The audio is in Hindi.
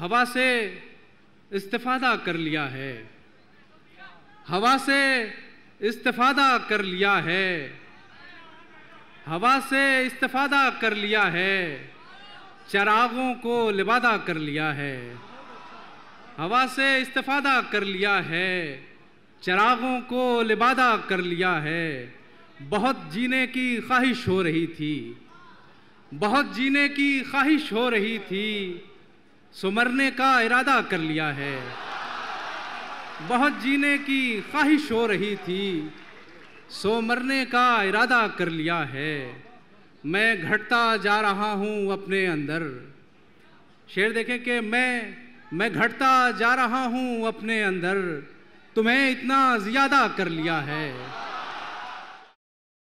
हवा से इस्तीफादा कर लिया है हवा से इस्तीफादा कर लिया है हवा से इस्तीफादा कर लिया है चरागों को लिबादा कर लिया है हवा से इस्तीफादा कर लिया है चरागों को लिबादा कर लिया है बहुत जीने की ख्वाहिश हो रही थी बहुत जीने की ख्वाहिश हो रही थी सुमरने का इरादा कर लिया है बहुत जीने की ख्वाहिश हो रही थी सो मरने का इरादा कर लिया है मैं घटता जा रहा हूँ अपने अंदर शेर देखें कि मैं मैं घटता जा रहा हूँ अपने अंदर तुम्हें इतना ज़्यादा कर लिया है